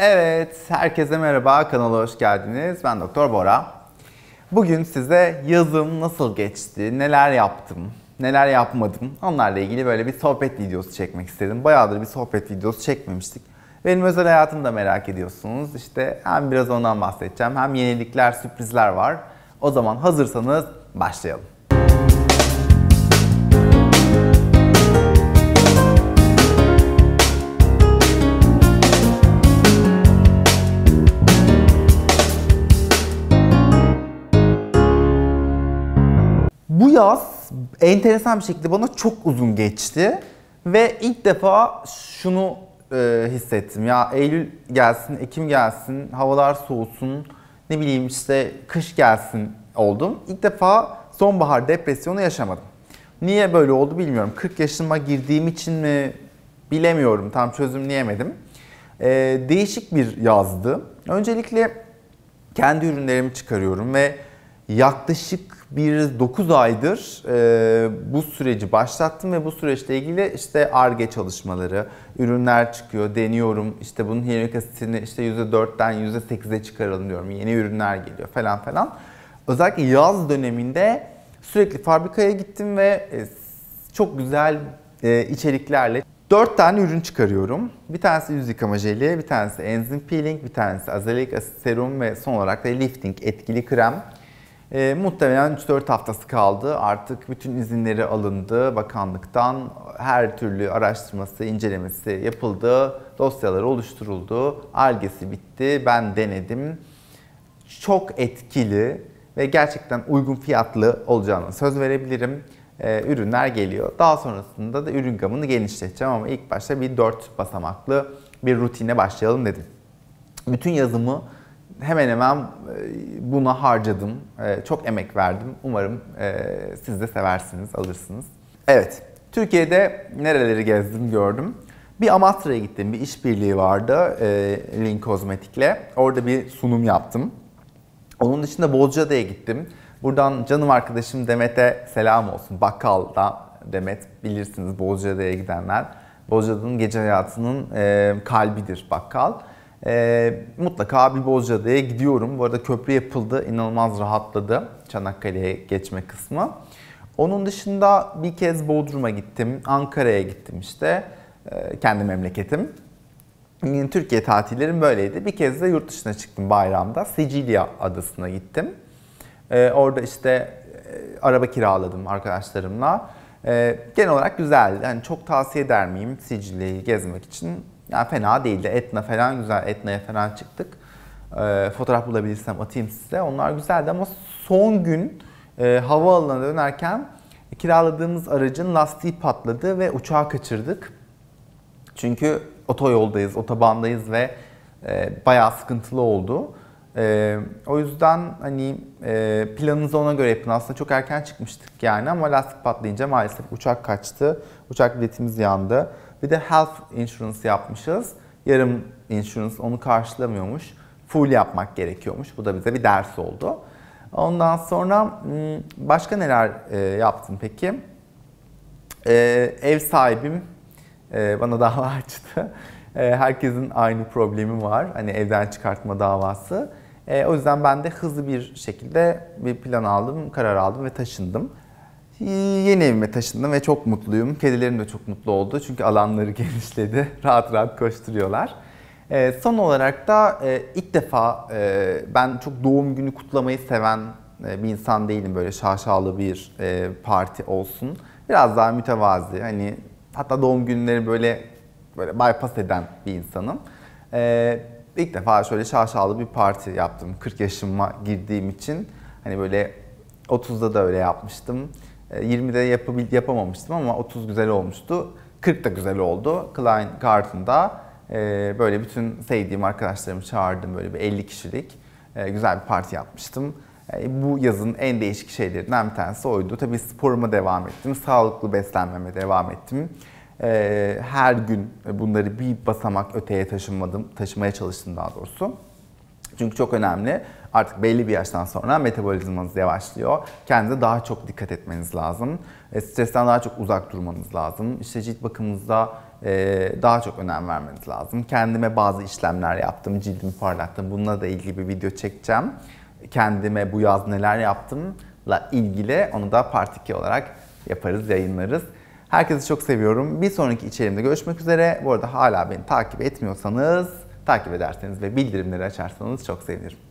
Evet, herkese merhaba. Kanala hoş geldiniz. Ben Doktor Bora. Bugün size yazım nasıl geçti, neler yaptım, neler yapmadım onlarla ilgili böyle bir sohbet videosu çekmek istedim. Bayağıdır bir sohbet videosu çekmemiştik. Benim özel hayatımı da merak ediyorsunuz. İşte hem biraz ondan bahsedeceğim hem yenilikler, sürprizler var. O zaman hazırsanız başlayalım. bu yaz enteresan bir şekilde bana çok uzun geçti. Ve ilk defa şunu e, hissettim. Ya Eylül gelsin, Ekim gelsin, havalar soğusun, ne bileyim işte kış gelsin oldum. İlk defa sonbahar depresyonu yaşamadım. Niye böyle oldu bilmiyorum. 40 yaşıma girdiğim için mi bilemiyorum. Tam çözümleyemedim. E, değişik bir yazdı. Öncelikle kendi ürünlerimi çıkarıyorum ve yaklaşık bir 9 aydır e, bu süreci başlattım ve bu süreçle ilgili işte ARGE çalışmaları, ürünler çıkıyor, deniyorum işte bunun hyaluronik asitini işte %4'ten %8'e çıkaralım diyorum, yeni ürünler geliyor falan falan. Özellikle yaz döneminde sürekli fabrikaya gittim ve e, çok güzel e, içeriklerle 4 tane ürün çıkarıyorum. Bir tanesi yüz yıkama jeli, bir tanesi enzim peeling, bir tanesi azelik asit serum ve son olarak da lifting etkili krem. E, muhtemelen 3-4 haftası kaldı. Artık bütün izinleri alındı bakanlıktan. Her türlü araştırması, incelemesi yapıldı. Dosyalar oluşturuldu. Argesi bitti. Ben denedim. Çok etkili ve gerçekten uygun fiyatlı olacağını söz verebilirim. E, ürünler geliyor. Daha sonrasında da ürün gamını genişleteceğim ama ilk başta bir 4 basamaklı bir rutine başlayalım dedim. Bütün yazımı hemen hemen e, buna harcadım. E, çok emek verdim. Umarım e, siz de seversiniz, alırsınız. Evet, Türkiye'de nereleri gezdim, gördüm. Bir Amasya'ya gittim. Bir işbirliği vardı Link Kozmetik'le. Orada bir sunum yaptım. Onun dışında Bozcaada'ya gittim. Buradan canım arkadaşım Demet'e selam olsun. Bakkal'da Demet bilirsiniz Bozcaada'ya gidenler. Bozcaada'nın gece hayatının kalbidir bakkal. E, mutlaka abi Bozcaada'ya gidiyorum. Bu arada köprü yapıldı. inanılmaz rahatladı. Çanakkale'ye geçme kısmı. Onun dışında bir kez Bodrum'a gittim. Ankara'ya gittim işte. E, kendi memleketim. Türkiye tatillerim böyleydi. Bir kez de yurt dışına çıktım bayramda. Sicilya adasına gittim. E, orada işte e, araba kiraladım arkadaşlarımla. E, genel olarak güzeldi. Yani çok tavsiye eder miyim Sicilya'yı gezmek için? Yani fena değildi. Etna falan güzel. Etna'ya falan çıktık. E, fotoğraf bulabilirsem atayım size. Onlar güzeldi ama son gün e, havaalanına dönerken kiraladığımız aracın lastiği patladı ve uçağı kaçırdık. Çünkü otoyoldayız, otobandayız ve e, bayağı sıkıntılı oldu. E, o yüzden hani e, planınızı ona göre yapın. Aslında çok erken çıkmıştık yani ama lastik patlayınca maalesef uçak kaçtı. Uçak biletimiz yandı. Bir de health insurance yapmışız. Yarım insurance onu karşılamıyormuş. Full yapmak gerekiyormuş. Bu da bize bir ders oldu. Ondan sonra hmm, başka neler e, yaptım peki? E, ev sahibim e, bana dava açtı. Herkesin aynı problemi var. Hani evden çıkartma davası. O yüzden ben de hızlı bir şekilde bir plan aldım, karar aldım ve taşındım. Ee, yeni evime taşındım ve çok mutluyum. Kedilerim de çok mutlu oldu çünkü alanları genişledi. Rahat rahat koşturuyorlar. E, son olarak da e, ilk defa e, ben çok doğum günü kutlamayı seven e, bir insan değilim. Böyle şaşalı bir e, parti olsun. Biraz daha mütevazi. Hani hatta doğum günleri böyle böyle bypass eden bir insanım. E, ilk defa şöyle şaşalı bir parti yaptım. 40 yaşıma girdiğim için hani böyle 30'da da öyle yapmıştım. 20'de e, yapabil, yapamamıştım ama 30 güzel olmuştu. 40 da güzel oldu. Klein Garten'da e, böyle bütün sevdiğim arkadaşlarımı çağırdım böyle bir 50 kişilik e, güzel bir parti yapmıştım. Bu yazın en değişik şeylerinden bir tanesi oydu. Tabii sporuma devam ettim, sağlıklı beslenmeme devam ettim. Her gün bunları bir basamak öteye taşımadım, taşımaya çalıştım daha doğrusu. Çünkü çok önemli. Artık belli bir yaştan sonra metabolizmanız yavaşlıyor. Kendinize daha çok dikkat etmeniz lazım. E, stresten daha çok uzak durmanız lazım. İşte cilt bakımınızda e, daha çok önem vermeniz lazım. Kendime bazı işlemler yaptım, cildimi parlattım. Bununla da ilgili bir video çekeceğim. Kendime bu yaz neler yaptımla ilgili onu da part 2 olarak yaparız, yayınlarız. Herkesi çok seviyorum. Bir sonraki içeriğimde görüşmek üzere. Bu arada hala beni takip etmiyorsanız takip ederseniz ve bildirimleri açarsanız çok sevinirim.